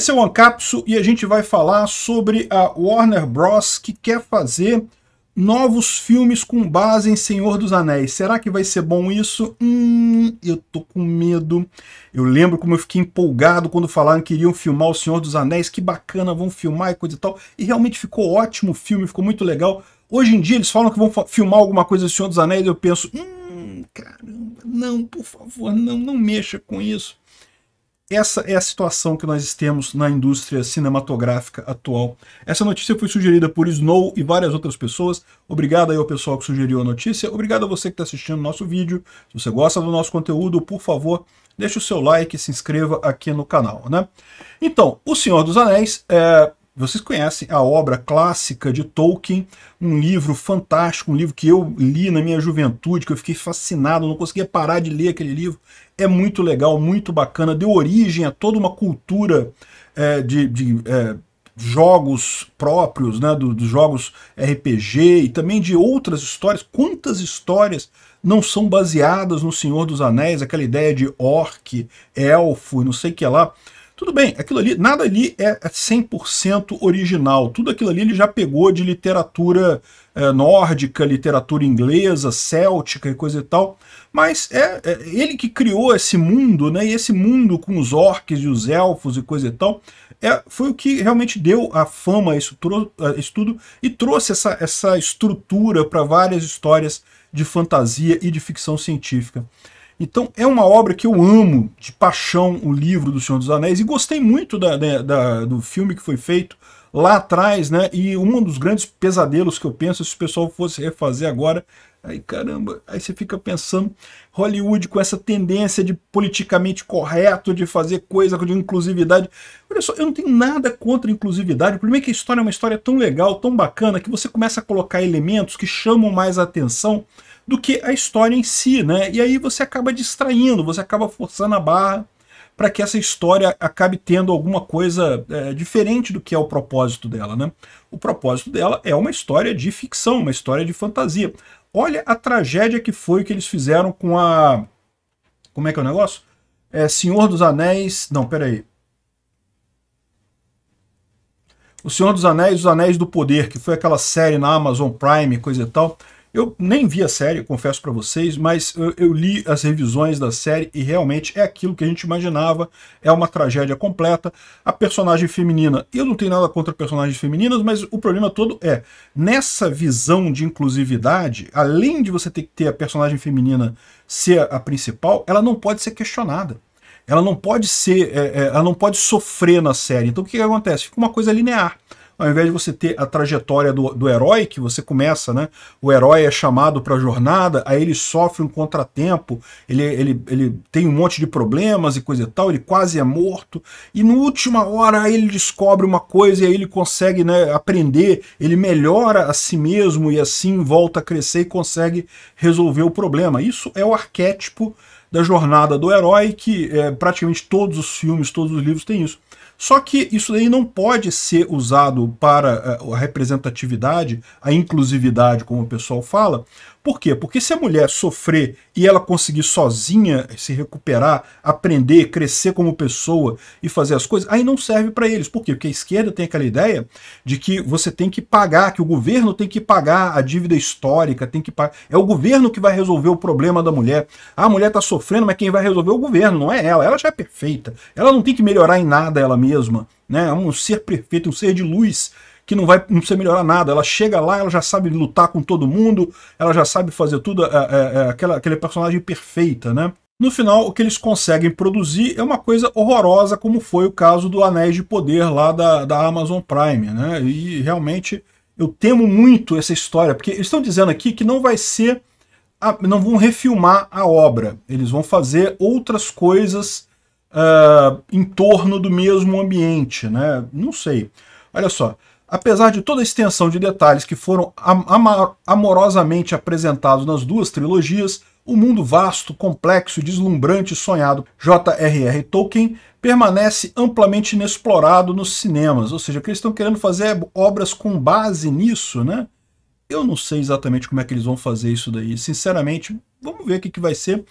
Esse é o Ancapso e a gente vai falar sobre a Warner Bros. que quer fazer novos filmes com base em Senhor dos Anéis. Será que vai ser bom isso? Hum, eu tô com medo. Eu lembro como eu fiquei empolgado quando falaram que iriam filmar O Senhor dos Anéis, que bacana, vão filmar e coisa e tal. E realmente ficou ótimo o filme, ficou muito legal. Hoje em dia eles falam que vão filmar alguma coisa do Senhor dos Anéis, eu penso, hum, caramba, não, por favor, não, não mexa com isso. Essa é a situação que nós temos na indústria cinematográfica atual. Essa notícia foi sugerida por Snow e várias outras pessoas. Obrigado aí ao pessoal que sugeriu a notícia. Obrigado a você que está assistindo o nosso vídeo. Se você gosta do nosso conteúdo, por favor, deixe o seu like e se inscreva aqui no canal. Né? Então, O Senhor dos Anéis é, vocês conhecem a obra clássica de Tolkien, um livro fantástico, um livro que eu li na minha juventude, que eu fiquei fascinado, não conseguia parar de ler aquele livro. É muito legal, muito bacana, deu origem a toda uma cultura é, de, de é, jogos próprios, né, do, dos jogos RPG e também de outras histórias. Quantas histórias não são baseadas no Senhor dos Anéis, aquela ideia de orc, elfo, não sei o que lá. Tudo bem, aquilo ali, nada ali é 100% é original. Tudo aquilo ali ele já pegou de literatura é, nórdica, literatura inglesa, céltica e coisa e tal. Mas é, é, ele que criou esse mundo, né? E esse mundo com os orques e os elfos e coisa e tal, é, foi o que realmente deu a fama a isso, a isso tudo e trouxe essa, essa estrutura para várias histórias de fantasia e de ficção científica. Então é uma obra que eu amo de paixão, o livro do Senhor dos Anéis, e gostei muito da, da, né, da, do filme que foi feito lá atrás, né? E um dos grandes pesadelos que eu penso, se o pessoal fosse refazer agora, aí caramba, aí você fica pensando, Hollywood com essa tendência de politicamente correto, de fazer coisa de inclusividade. Olha só, eu não tenho nada contra inclusividade, o problema é que a história é uma história tão legal, tão bacana, que você começa a colocar elementos que chamam mais a atenção, do que a história em si, né? E aí você acaba distraindo, você acaba forçando a barra para que essa história acabe tendo alguma coisa é, diferente do que é o propósito dela, né? O propósito dela é uma história de ficção, uma história de fantasia. Olha a tragédia que foi o que eles fizeram com a... Como é que é o negócio? É Senhor dos Anéis... Não, peraí. O Senhor dos Anéis, Os Anéis do Poder, que foi aquela série na Amazon Prime, coisa e tal. Eu nem vi a série, confesso para vocês, mas eu, eu, li as revisões da série e realmente é aquilo que a gente imaginava, é uma tragédia completa. A personagem feminina, eu não tenho nada contra personagens femininas, mas o problema todo é, nessa visão de inclusividade, além de você ter que ter a personagem feminina ser a principal, ela não pode ser questionada ela não pode ser, é, é, ela não pode sofrer na série. Então o que, acontece? Fica uma coisa linear ao invés de você ter a trajetória do, do herói, que você começa, né? O herói é chamado para a jornada, aí ele sofre um contratempo, ele, ele, ele tem um monte de problemas e coisa e tal, ele quase é morto, e na última hora ele descobre uma coisa e aí ele consegue né, aprender, ele melhora a si mesmo e assim volta a crescer e consegue resolver o problema. Isso é o arquétipo da jornada do herói, que é, praticamente todos os filmes, todos os livros têm isso. Só que isso aí não pode ser usado para eh, a representatividade, a inclusividade, como o pessoal fala. Por quê? Porque se a mulher sofrer e ela conseguir sozinha se recuperar, aprender, crescer como pessoa e fazer as coisas, aí não serve para eles. Por quê? Porque a esquerda tem aquela ideia de que você tem que pagar, que o governo tem que pagar a dívida histórica, tem que pagar. É o governo que vai resolver o problema da mulher. Ah, a mulher está sofrendo, mas quem vai resolver é o governo, não é ela. Ela já é perfeita. Ela não tem que melhorar em nada ela mesma mesma, né? É um ser perfeito, um ser de luz que não vai não precisa melhorar nada. Ela chega lá, ela já sabe lutar com todo mundo, ela já sabe fazer tudo, é, é, é aquela, aquele personagem perfeita, né? No final, o que eles conseguem produzir é uma coisa horrorosa, como foi o caso do Anéis de Poder lá da, da Amazon Prime, né? E realmente eu temo muito essa história, porque eles estão dizendo aqui que não vai ser. A, não vão refilmar a obra. Eles vão fazer outras coisas uh, em torno do mesmo ambiente, né? Não sei. Olha só, apesar de toda a extensão de detalhes que foram am amorosamente apresentados nas duas trilogias, o mundo vasto, complexo, deslumbrante e sonhado J.R.R. Tolkien permanece amplamente inexplorado nos cinemas. Ou seja, o que eles estão querendo fazer é obras com base nisso, né? Eu não sei exatamente como é que eles vão fazer isso daí. Sinceramente, vamos ver o que, que vai ser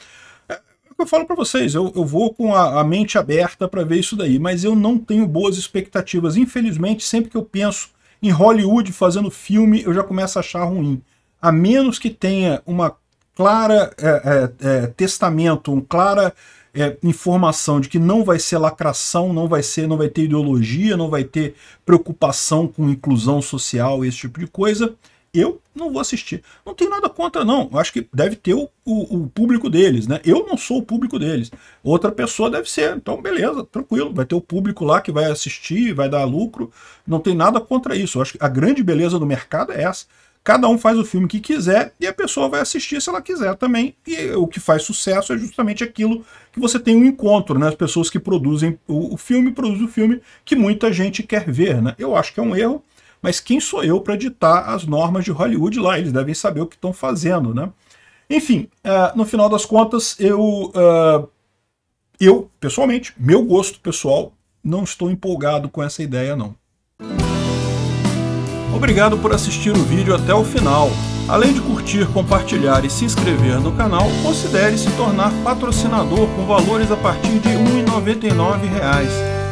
eu falo para vocês, eu, eu vou com a, a mente aberta para ver isso daí, mas eu não tenho boas expectativas. Infelizmente, sempre que eu penso em Hollywood fazendo filme, eu já começo a achar ruim. A menos que tenha uma clara é, é, é testamento, uma clara é, informação de que não vai ser lacração, não vai ser, não vai ter ideologia, não vai ter preocupação com inclusão social, esse tipo de coisa, eu não vou assistir. Não tem nada contra, não. Eu acho que deve ter o, o, o, público deles, né? Eu não sou o público deles. Outra pessoa deve ser. Então, beleza, tranquilo. Vai ter o público lá que vai assistir, vai dar lucro. Não tem nada contra isso. Eu acho que a grande beleza do mercado é essa. Cada um faz o filme que quiser e a pessoa vai assistir se ela quiser também. E o que faz sucesso é justamente aquilo que você tem um encontro, né? As pessoas que produzem o, o filme produzem o filme que muita gente quer ver, né? Eu acho que é um erro mas quem sou eu para ditar as normas de Hollywood lá? Eles devem saber o que estão fazendo, né? Enfim, uh, no final das contas, eu, uh, eu, pessoalmente, meu gosto pessoal, não estou empolgado com essa ideia, não. Obrigado por assistir o vídeo até o final. Além de curtir, compartilhar e se inscrever no canal, considere se tornar patrocinador com valores a partir de R$ 1,99